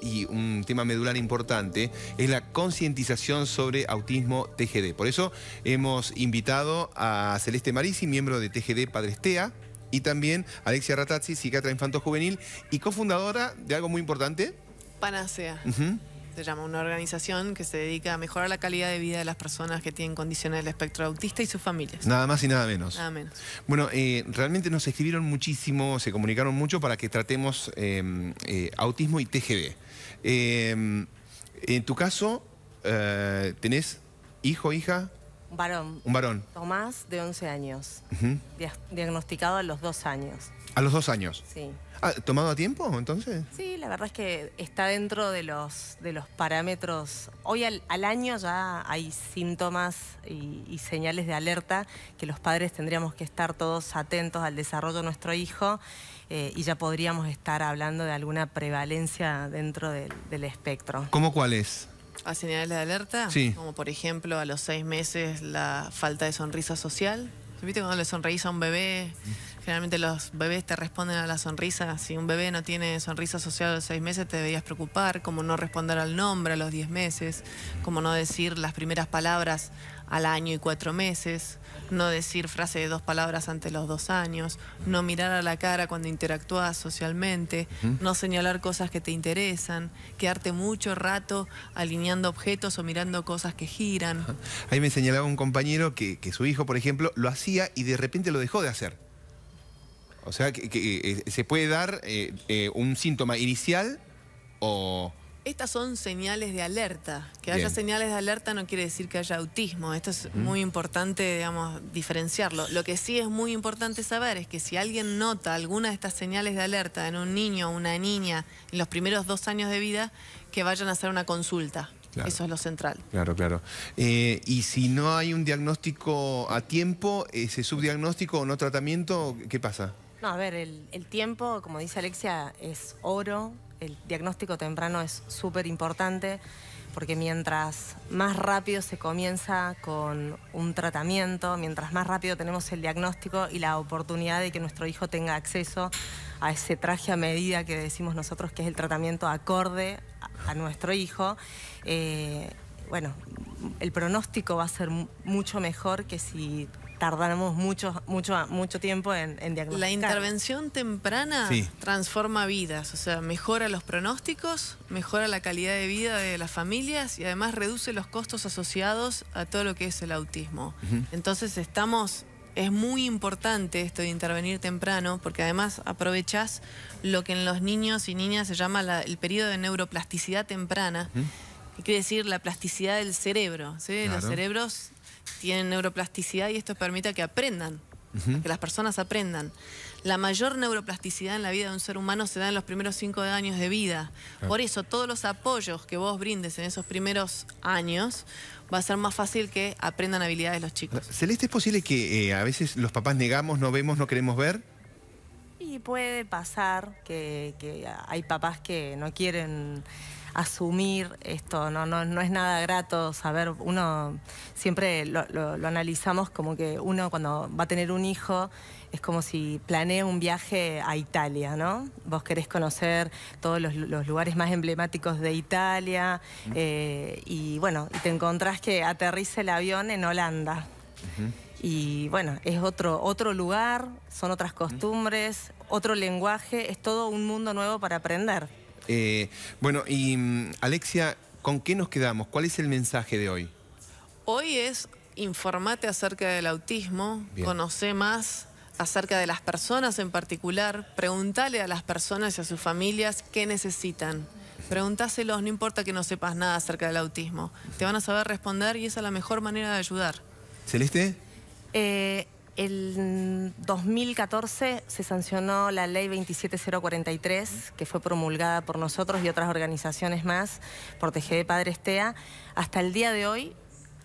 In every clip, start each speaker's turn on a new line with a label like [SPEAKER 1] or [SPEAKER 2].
[SPEAKER 1] y un tema medular importante es la concientización sobre autismo TGD. Por eso hemos invitado a Celeste Marisi, miembro de TGD Padrestea y también a Alexia Ratazzi, psiquiatra infantil juvenil y cofundadora de algo muy importante.
[SPEAKER 2] Panacea se llama, una organización que se dedica a mejorar la calidad de vida de las personas que tienen condiciones del espectro autista y sus familias. Nada
[SPEAKER 1] más y nada menos. Bueno, eh, realmente nos escribieron muchísimo, se comunicaron mucho para que tratemos em, eh, autismo y TGB. Em, en tu caso, eh, ¿tenés hijo, hija?
[SPEAKER 3] Un varón. Un varón. Tomás, de 11 años. diagnosticado a los dos años.
[SPEAKER 1] ¿A los dos años? Sí. Ah, ¿Tomado a tiempo entonces?
[SPEAKER 3] Sí, la verdad es que está dentro de los, de los parámetros. Hoy al, año ya hay síntomas y, señales de alerta que los padres tendríamos que estar todos atentos al desarrollo de nuestro hijo eh, y ya podríamos estar hablando de alguna prevalencia dentro del, del espectro.
[SPEAKER 1] ¿Cómo cuál es?
[SPEAKER 3] a señales de alerta, como por ejemplo a los
[SPEAKER 2] seis meses la falta de sonrisa social. ¿Viste cuando le sonreís a un bebé? generalmente los bebés te responden a la sonrisa. Si un bebé no tiene sonrisa social a los seis meses, te deberías preocupar, como no responder al nombre a los diez meses, como no decir las primeras palabras al año y cuatro meses, no decir frase de dos palabras ante los dos años, no mirar a la cara cuando interactúas socialmente, no señalar cosas que te interesan, quedarte mucho rato alineando objetos o mirando cosas que giran.
[SPEAKER 1] Ahí me señalaba un compañero que su hijo, por ejemplo, lo hacía y de repente lo dejó de hacer. O sea, que, eh, eh, ¿se puede dar eh, un síntoma inicial o...?
[SPEAKER 2] Estas son señales de alerta. Que haya señales de alerta no quiere decir que haya autismo. Esto es muy importante, digamos, diferenciarlo. Lo que sí es muy importante saber es que si alguien nota alguna de estas señales de alerta en un niño o una niña en los primeros dos años de vida, que vayan a hacer una consulta. Eso es lo central.
[SPEAKER 1] Claro, claro. y si no hay un diagnóstico a tiempo, ese subdiagnóstico o no tratamiento, ¿qué pasa?
[SPEAKER 3] No, a ver, el, tiempo, como dice Alexia, es oro. El diagnóstico temprano es súper importante porque mientras más rápido se comienza con un tratamiento, mientras más rápido tenemos el diagnóstico y la oportunidad de que nuestro hijo tenga acceso a ese traje a medida que decimos nosotros que es el tratamiento acorde a, nuestro hijo, eh, bueno, el pronóstico va a ser mucho mejor que si tardamos mucho, mucho, mucho tiempo en, diagnosticar. La intervención temprana transforma vidas, o sea, mejora los pronósticos,
[SPEAKER 2] mejora la calidad de vida de las familias y además reduce los costos asociados a todo lo que es el autismo. Entonces estamos es muy importante esto de intervenir temprano, porque además aprovechas lo que en los niños y niñas se llama el periodo de neuroplasticidad temprana, que quiere decir la plasticidad del cerebro. ¿sí? Los cerebros tienen neuroplasticidad y esto permite que aprendan, que las personas aprendan. La mayor neuroplasticidad en la vida de un ser humano se da en los primeros cinco años de vida. Ah. Por eso, todos los apoyos que vos brindes en esos primeros años va a ser más fácil que
[SPEAKER 3] aprendan habilidades los chicos.
[SPEAKER 1] Ah, Celeste, ¿es posible que eh, a veces los papás negamos, no vemos, no queremos ver?
[SPEAKER 3] Y puede pasar que hay papás que no quieren asumir esto, no, no, es nada grato saber, uno siempre lo, analizamos como que uno cuando va a tener un hijo es como si planea un viaje a Italia, ¿no? Vos querés conocer todos los, lugares más emblemáticos de Italia eh, y bueno, te encontrás que aterriza el avión en Holanda. Y bueno, es otro, otro lugar, son otras costumbres, otro lenguaje, es todo un mundo nuevo para aprender.
[SPEAKER 1] Eh, bueno, y mm, Alexia, ¿con qué nos quedamos? ¿Cuál es el mensaje de hoy?
[SPEAKER 3] Hoy
[SPEAKER 2] es informate acerca del autismo, conoce más acerca de las personas en particular, pregúntale a las personas y a sus familias qué necesitan. Preguntáselos, no importa que no sepas nada acerca del autismo. Te van a saber responder y esa es la mejor manera
[SPEAKER 3] de ayudar. Celeste. Eh, el 2014 se sancionó la ley 27043, que fue promulgada por nosotros y otras organizaciones más, por TGD Padres TEA. Hasta el día de hoy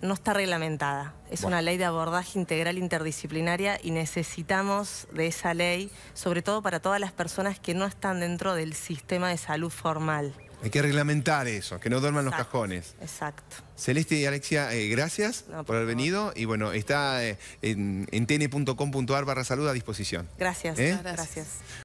[SPEAKER 3] no está reglamentada. Es una ley de abordaje integral interdisciplinaria y necesitamos de esa ley, sobre todo para todas las personas que no están dentro del sistema de salud formal.
[SPEAKER 1] Hay que reglamentar eso, que no duerman los cajones. Exacto. Celeste y Alexia, eh, gracias por, haber venido. Y bueno, está eh, en, tn.com.ar barra salud a disposición.
[SPEAKER 3] gracias. ¿Eh? gracias.